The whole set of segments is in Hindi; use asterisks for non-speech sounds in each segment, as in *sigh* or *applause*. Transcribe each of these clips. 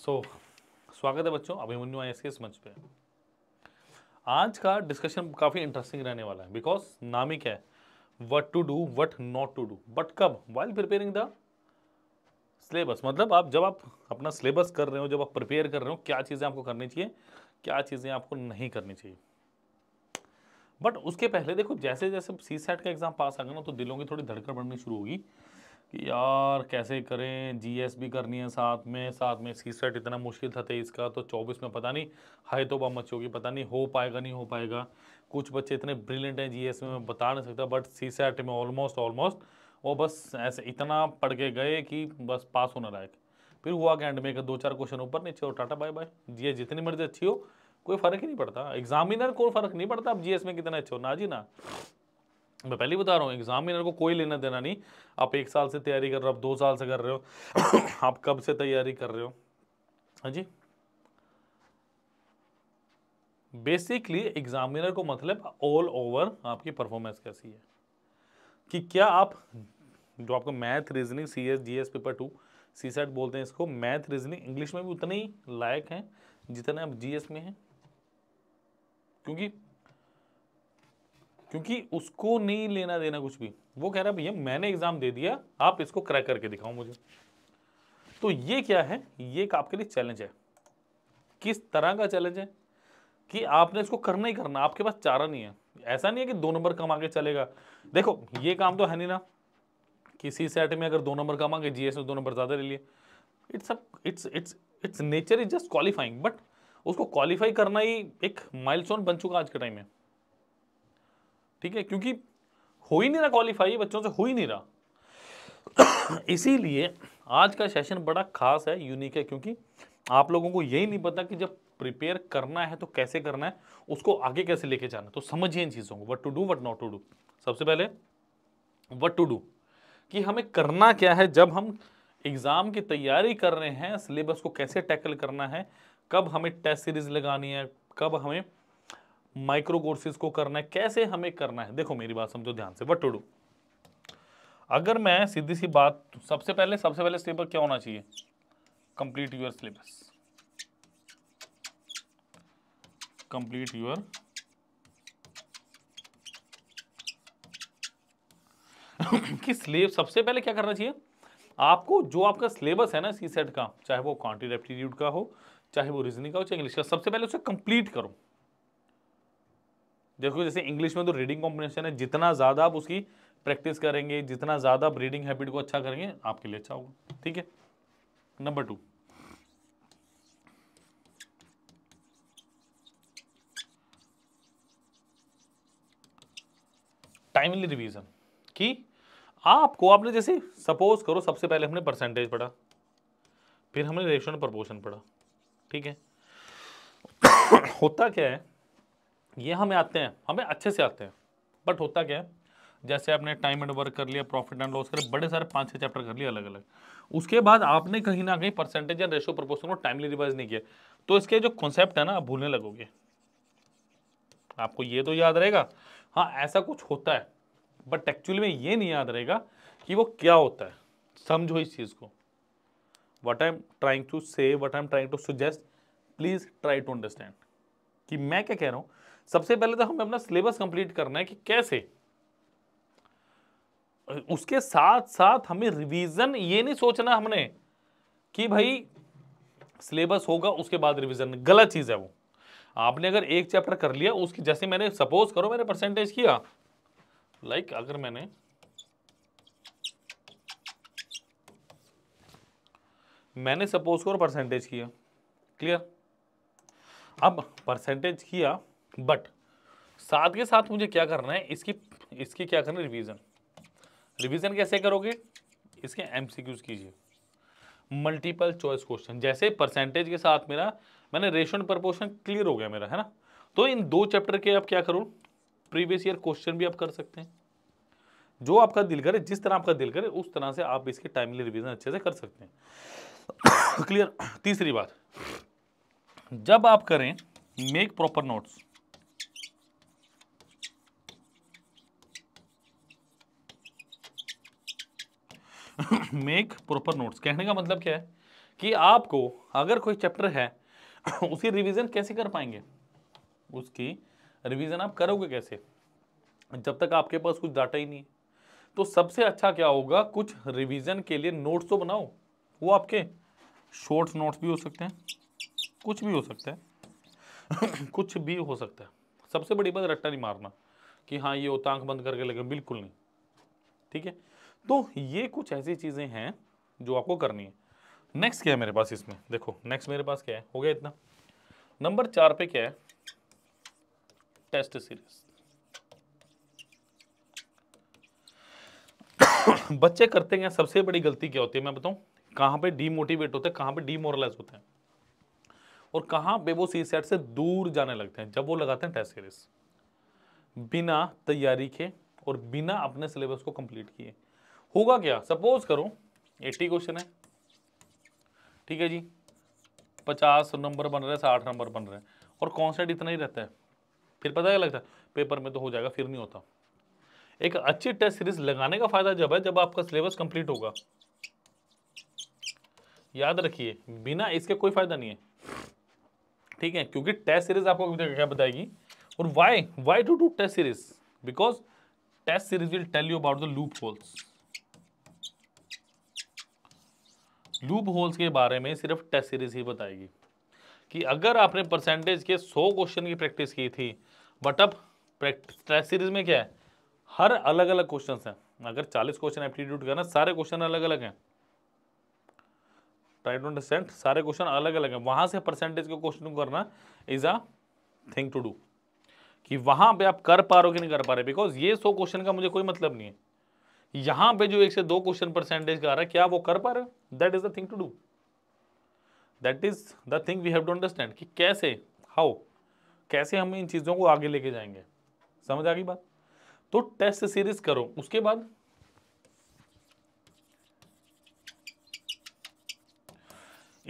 सो so, स्वागत है बच्चों अभिमन्यु आई एस के इस मंच पे आज का डिस्कशन काफ़ी इंटरेस्टिंग रहने वाला है बिकॉज नाम ही क्या है what to do what not to do but कब वाइल प्रिपेयरिंग द सिलेबस मतलब आप जब आप अपना सिलेबस कर रहे हो जब आप प्रिपेयर कर रहे हो क्या चीज़ें आपको करनी चाहिए क्या चीज़ें आपको नहीं करनी चाहिए बट उसके पहले देखो जैसे जैसे सी सेट का एग्ज़ाम पास आ गया ना तो दिलों की थोड़ी धड़कन बढ़नी शुरू होगी कि यार कैसे करें जीएस भी करनी है साथ में साथ में सी सेट इतना मुश्किल था तेईस का तो चौबीस में पता नहीं हाई तो बम मची होगी पता नहीं हो पाएगा नहीं हो पाएगा कुछ बच्चे इतने ब्रिलियंट हैं जीएस में मैं बता नहीं सकता बट सी सेट में ऑलमोस्ट ऑलमोस्ट वो बस ऐसे इतना पढ़ के गए कि बस पास होने लायक फिर हुआ कि एंड में दो चार क्वेश्चन ऊपर नीचे और टाटा बाय बाय जी जितनी मर्जी अच्छी हो कोई फ़र्क ही नहीं पड़ता एग्जामिनर को फ़र्क नहीं पड़ता अब जीएस में कितना अच्छे हो ना जी ना मैं पहले बता रहा हूँ एग्जामिनर को कोई लेना देना नहीं आप एक साल से तैयारी कर रहे हो आप दो साल से कर रहे हो *coughs* आप कब से तैयारी कर रहे हो हाँ जी बेसिकली एग्जामिनर को मतलब ऑल ओवर आपकी परफॉर्मेंस कैसी है कि क्या आप जो आपको math reasoning C S G S paper two C SAT बोलते हैं इसको मैथ रीजनिंग इंग्लिश में भी उतने ही लायक हैं जितने आप जी एस में हैं क्योंकि क्योंकि उसको नहीं लेना देना कुछ भी वो कह रहा है भैया मैंने एग्जाम दे दिया आप इसको क्रैक करके दिखाओ मुझे तो ये क्या है ये आपके लिए चैलेंज है किस तरह का चैलेंज है कि आपने इसको करना ही करना आपके पास चारा नहीं है ऐसा नहीं है कि दो नंबर कमा के चलेगा देखो ये काम तो है नहीं ना किसी सेट में अगर दो नंबर कमा के जीएस में दो नंबर ज़्यादा ले लिए it's it's it's it's nature is just qualifying but उसको क्वालिफाई करना ही एक माइलस्टोन बन चुका आज के टाइम में ठीक है क्योंकि हो ही नहीं रहा क्वालिफाई बच्चों से हो ही नहीं रहा इसीलिए आज का सेशन बड़ा खास है यूनिक है क्योंकि आप लोगों को यही नहीं पता कि जब प्रिपेयर करना है तो कैसे करना है उसको आगे कैसे लेके जाना है तो समझिए इन चीज़ों को what to do what not to do सबसे पहले वट टू डू कि हमें करना क्या है जब हम एग्ज़ाम की तैयारी कर रहे हैं सिलेबस को कैसे टैकल करना है कब हमें टेस्ट सीरीज लगानी है कब हमें माइक्रो कोर्सेज को करना है कैसे हमें करना है देखो मेरी बात समझो ध्यान से वट टू डू अगर मैं सीधी सी बात सबसे पहले सबसे पहले स्टेप क्या होना चाहिए complete your syllabus complete your कि स्लेब सबसे पहले क्या करना चाहिए आपको जो आपका सिलेबस है ना सी सेट का चाहे वो क्वान्टी एप्टीट्यूड का हो चाहे वो रीजनिंग का हो चाहे इंग्लिश का सबसे पहले उसे कंप्लीट करो देखो जैसे इंग्लिश में तो रीडिंग कॉम्बिनेशन है जितना ज़्यादा आप उसकी प्रैक्टिस करेंगे जितना ज़्यादा आप रीडिंग हैबिट को अच्छा करेंगे आपके लिए अच्छा होगा ठीक है नंबर टू टाइमली रिवीजन कि आपको आपने जैसे सपोज करो सबसे पहले हमने परसेंटेज पढ़ा फिर हमने रेशन प्रपोर्शन पढ़ा ठीक है *coughs* होता क्या है ये हमें आते हैं हमें अच्छे से आते हैं बट होता क्या है जैसे आपने टाइम एंड वर्क कर लिया प्रॉफिट एंड लॉस कर बड़े सारे पाँच छः चैप्टर कर लिए अलग अलग उसके बाद आपने कहीं ना कहीं परसेंटेज या रेशो प्रपोर्शन को टाइमली रिवाइज नहीं किया तो इसके जो कॉन्सेप्ट है ना आप भूलने लगोगे आपको ये तो याद रहेगा हाँ ऐसा कुछ होता है बट एक्चुअली में ये नहीं याद रहेगा कि वो क्या होता है समझो इस चीज़ को what I am trying to say what I am trying to suggest please try to understand कि मैं क्या कह रहा हूँ सबसे पहले तो हमें अपना सिलेबस कंप्लीट करना है कि कैसे उसके साथ साथ हमें रिवीजन ये नहीं सोचना हमने कि भाई सिलेबस होगा उसके बाद रिवीजन गलत चीज़ है वो आपने अगर एक चैप्टर कर लिया उसकी जैसे मैंने सपोज करो मैंने परसेंटेज किया लाइक like अगर मैंने मैंने सपोज करो परसेंटेज किया क्लियर अब परसेंटेज किया बट साथ के साथ मुझे क्या करना है इसकी इसकी क्या करना है रिवीजन रिवीजन कैसे करोगे इसके एमसीक्यूज कीजिए मल्टीपल चॉइस क्वेश्चन जैसे परसेंटेज के साथ मेरा मैंने रेशन प्रपोर्शन क्लियर हो गया मेरा है ना तो इन दो चैप्टर के आप क्या करो प्रीवियस ईयर क्वेश्चन भी आप कर सकते हैं जो आपका दिल करे जिस तरह आपका दिल करे उस तरह से आप इसके टाइमली रिवीजन अच्छे से कर सकते हैं क्लियर *coughs* तीसरी बात जब आप करें make proper notes make proper notes कहने का मतलब क्या है कि आपको अगर कोई चैप्टर है *coughs* उसकी रिवीजन कैसे कर पाएंगे उसकी रिवीजन आप करोगे कैसे जब तक आपके पास कुछ डाटा ही नहीं है तो सबसे अच्छा क्या होगा कुछ रिवीजन के लिए नोट्स तो बनाओ वो आपके शॉर्ट्स नोट्स भी हो सकते हैं कुछ भी हो सकता है *coughs* कुछ भी हो सकता है सबसे बड़ी बात रट्टा नहीं मारना कि हाँ ये होता आंख बंद करके लगे बिल्कुल नहीं ठीक है तो ये कुछ ऐसी चीज़ें हैं जो आपको करनी है नेक्स्ट क्या है मेरे पास इसमें देखो नेक्स्ट मेरे पास क्या है हो गया इतना नंबर चार पे क्या है टेस्ट सीरीज *coughs* बच्चे करते हैं सबसे बड़ी गलती क्या होती है मैं बताऊं कहां पे डीमोटिवेट होते हैं कहां पे डीमोरलाइज होते हैं और कहां पे वो सी सेट से दूर जाने लगते हैं जब वो लगाते हैं टेस्ट सीरीज बिना तैयारी के और बिना अपने सिलेबस को कंप्लीट किए होगा क्या सपोज करो एट्टी क्वेश्चन है ठीक है जी पचास नंबर बन रहे साठ नंबर बन रहे और कॉन्सेंट इतना ही रहता है फिर पता क्या लगता है पेपर में तो हो जाएगा फिर नहीं होता एक अच्छी टेस्ट सीरीज लगाने का फायदा जब है जब आपका सिलेबस कंप्लीट होगा याद रखिए बिना इसके कोई फायदा नहीं है ठीक है क्योंकि टेस्ट सीरीज आपको क्या बताएगी और why why to do test series because test series will tell you about the loopholes loopholes के बारे में सिर्फ टेस्ट सीरीज ही बताएगी कि अगर आपने परसेंटेज के 100 क्वेश्चन की प्रैक्टिस की थी बट अब टेस्ट सीरीज में क्या है हर अलग अलग क्वेश्चन हैं अगर 40 क्वेश्चन एप्टीट्यूड करना सारे क्वेश्चन अलग अलग हैं ट्राई टू अंडरस्टैंड सारे क्वेश्चन अलग अलग हैं वहाँ से परसेंटेज के क्वेश्चन करना is a thing to do कि वहाँ पे आप कर पा रहे हो कि नहीं कर पा रहे बिकॉज ये सौ क्वेश्चन का मुझे कोई मतलब नहीं है यहां पे जो एक से दो क्वेश्चन परसेंटेज का आ रहा है क्या वो कर पा रहे हो that is the thing to do that is the thing we have to understand कि कैसे हाउ कैसे हम इन चीज़ों को आगे लेके जाएंगे समझ आ गई बात तो टेस्ट सीरीज करो उसके बाद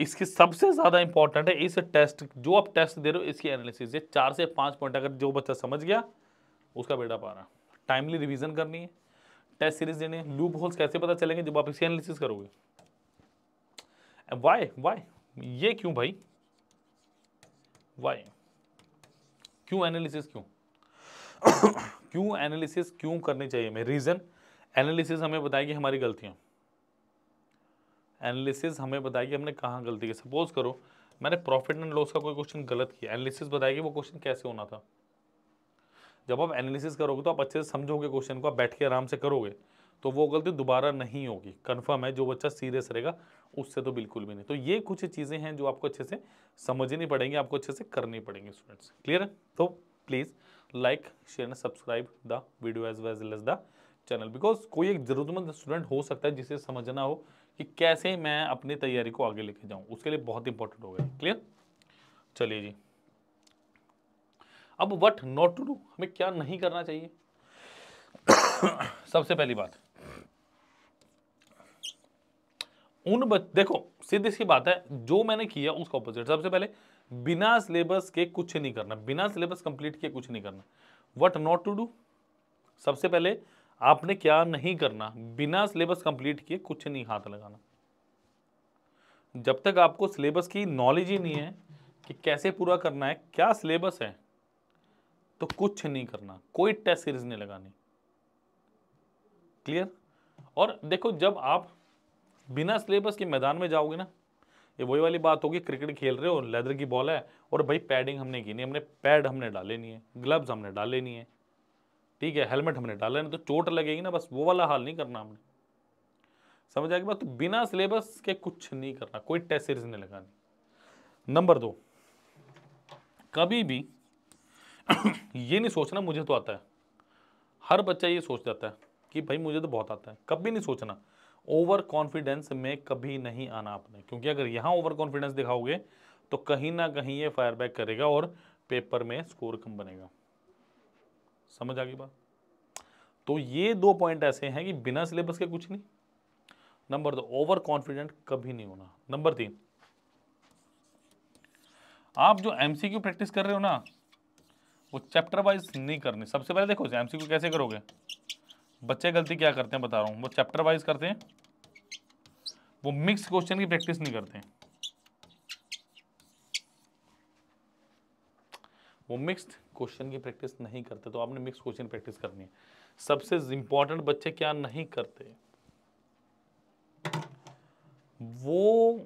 इसकी सबसे ज़्यादा इंपॉर्टेंट है इस टेस्ट जो आप टेस्ट दे रहे हो इसकी एनालिसिस ये चार से पांच पॉइंट अगर जो बच्चा समझ गया उसका बेटा पा रहा टाइमली रिविजन करनी है टेस्ट सीरीज देने लूप होल्स कैसे पता चलेंगे जब आप इसे एनालिसिस करोगे वाई वाई ये क्यों भाई वाई क्यों एनालिसिस क्यों *coughs* क्यों एनालिसिस क्यों करनी चाहिए हमें रीज़न एनालिसिस हमें बताएगी हमारी गलतियां एनालिसिस हमें बताएगी हमने कहा गलती की सपोज करो मैंने प्रॉफिट एंड लॉस का कोई क्वेश्चन गलत किया एनालिसिस बताएगी वो क्वेश्चन कैसे होना था जब आप एनालिसिस करोगे तो आप अच्छे से समझोगे क्वेश्चन को आप बैठ के आराम से करोगे तो वो गलती दोबारा नहीं होगी कन्फर्म है जो बच्चा सीरियस रहेगा उससे तो बिल्कुल भी नहीं तो ये कुछ चीज़ें हैं जो आपको अच्छे से समझनी पड़ेंगी आपको अच्छे से करनी पड़ेंगी स्टूडेंट्स क्लियर है तो please like share and subscribe the video as well as the channel because कोई एक ज़रूरतमंद स्टूडेंट हो सकता है जिसे समझना हो कि कैसे मैं अपनी तैयारी को आगे लेके जाऊँ उसके लिए बहुत इंपॉर्टेंट हो गया क्लियर चलिए जी अब वट नॉट टू डू हमें क्या नहीं करना चाहिए *coughs* सबसे पहली बात उन बच देखो सीधी सी बात है जो मैंने किया उसका ऑपोजिट सबसे पहले बिना सिलेबस के कुछ नहीं करना बिना सिलेबस कंप्लीट किए कुछ नहीं करना वट नॉट टू डू सबसे पहले आपने क्या नहीं करना बिना सिलेबस कंप्लीट किए कुछ नहीं हाथ लगाना जब तक आपको सिलेबस की नॉलेज ही नहीं है कि कैसे पूरा करना है क्या सिलेबस है तो कुछ नहीं करना कोई टेस्ट सीरीज नहीं लगानी क्लियर और देखो जब आप बिना सिलेबस के मैदान में जाओगे ना ये वही वाली बात होगी क्रिकेट खेल रहे हो लेदर की बॉल है और भाई पैडिंग हमने की नहीं हमने पैड हमने डाले नहीं है ग्लव्स हमने डाले नहीं है ठीक है हेलमेट हमने डाले नहीं तो चोट लगेगी ना बस वो वाला हाल नहीं करना हमने समझ आएगी बात तो बिना सिलेबस के कुछ नहीं करना कोई टेस्ट सीरीज नहीं लगानी नंबर दो कभी भी ये नहीं सोचना मुझे तो आता है हर बच्चा ये सोच जाता है कि भाई मुझे तो बहुत आता है कभी नहीं सोचना ओवर कॉन्फिडेंस में कभी नहीं आना आपने क्योंकि अगर यहाँ ओवर कॉन्फिडेंस दिखाओगे तो कहीं ना कहीं ये फायरबैक करेगा और पेपर में स्कोर कम बनेगा समझ आ गई बात तो ये दो पॉइंट ऐसे हैं कि बिना सिलेबस के कुछ नहीं नंबर दो ओवर कॉन्फिडेंट कभी नहीं होना नंबर तीन आप जो एमसीक्यू प्रैक्टिस कर रहे हो ना वो चैप्टर वाइज नहीं करनी सबसे पहले देखो एम कैसे करोगे बच्चे गलती क्या करते हैं बता रहा हूँ वो चैप्टर वाइज करते हैं वो मिक्स क्वेश्चन की प्रैक्टिस नहीं करते हैं वो मिक्स्ड क्वेश्चन की प्रैक्टिस नहीं करते तो आपने मिक्स क्वेश्चन प्रैक्टिस करनी है सबसे इंपॉर्टेंट बच्चे क्या नहीं करते वो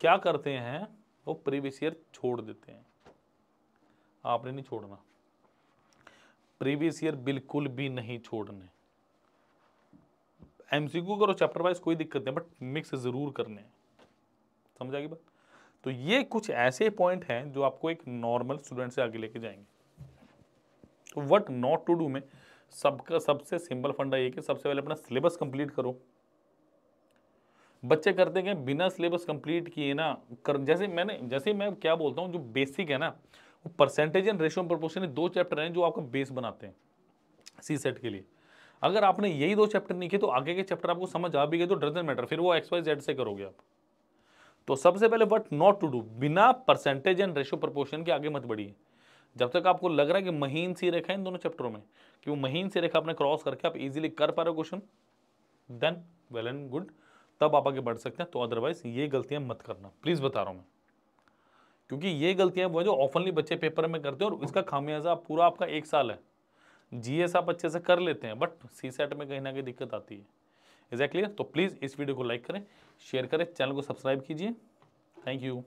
क्या करते हैं वो प्रीवियस ईयर छोड़ देते हैं आपने नहीं छोड़ना प्रीवियस ईयर बिल्कुल भी नहीं छोड़ने एमसीक्यू करो चैप्टर वाइज कोई दिक्कत नहीं बट मिक्स जरूर करने समझ आएगी बात तो ये कुछ ऐसे पॉइंट हैं जो आपको एक नॉर्मल स्टूडेंट से आगे लेके जाएंगे तो व्हाट नॉट टू डू में सबका सबसे सिंपल फंडा ये कि सबसे पहले अपना सिलेबस कंप्लीट करो बच्चे करते हैं बिना सिलेबस कंप्लीट किए ना कर जैसे मैंने जैसे मैं क्या बोलता हूँ जो बेसिक है ना परसेंटेज एंड रेशियो प्रोपोर्शन दो चैप्टर हैं जो आपका बेस बनाते हैं सी सेट के लिए अगर आपने यही दो चैप्टर नहीं किए तो आगे के चैप्टर आपको समझ आ भी गए तो डर मैटर फिर वो एक्सवाइज एड से करोगे आप तो सबसे पहले वट नॉट टू डू बिना परसेंटेज एंड रेशियो प्रपोर्शन के आगे मत बढ़िए जब तक आपको लग रहा है कि महीन सी रेखा है इन दोनों चैप्टरों में कि वो महीन सी रेखा आपने क्रॉस करके आप इजीली कर पा रहे हो question then well and good तब आप आगे बढ़ सकते हैं तो अदरवाइज ये गलतियां मत करना प्लीज़ बता रहा हूँ मैं क्योंकि ये गलतियाँ वो जो ऑफनली बच्चे पेपर में करते हैं और इसका खामियाजा पूरा आपका एक साल है एस आप अच्छे से कर लेते हैं बट सी सेट में कहीं ना कहीं दिक्कत आती है इज क्लियर तो प्लीज़ इस वीडियो को लाइक करें शेयर करें चैनल को सब्सक्राइब कीजिए थैंक यू